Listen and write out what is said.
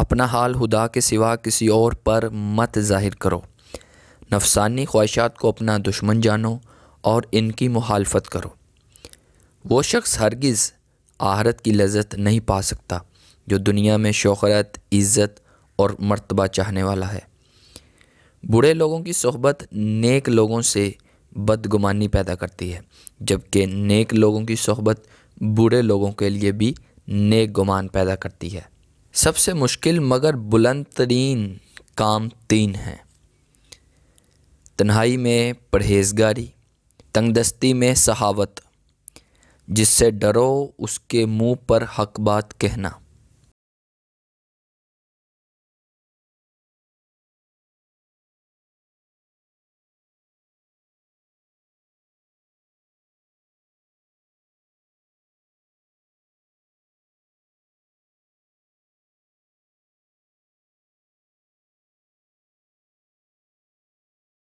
अपना हाल खुदा के सिवा किसी और पर मत ज़ाहिर करो नफसानी ख्वाहिशात को अपना दुश्मन जानो और इनकी मुखालफत करो वो शख्स हरगिज़ आहरत की लज्जत नहीं पा सकता जो दुनिया में शोहरत इज़्ज़त और मर्तबा चाहने वाला है बूढ़े लोगों की सोहबत नेक लोगों से बदगुमानी पैदा करती है जबकि नेक लोगों की सोहबत बूढ़े लोगों के लिए भी नेक गुमान पैदा करती है सबसे मुश्किल मगर बुलंद तरीन काम तीन हैं तन्हाई में परहेजगारी तंगदस्ती में सहावत जिससे डरो उसके मुंह पर हक बात कहना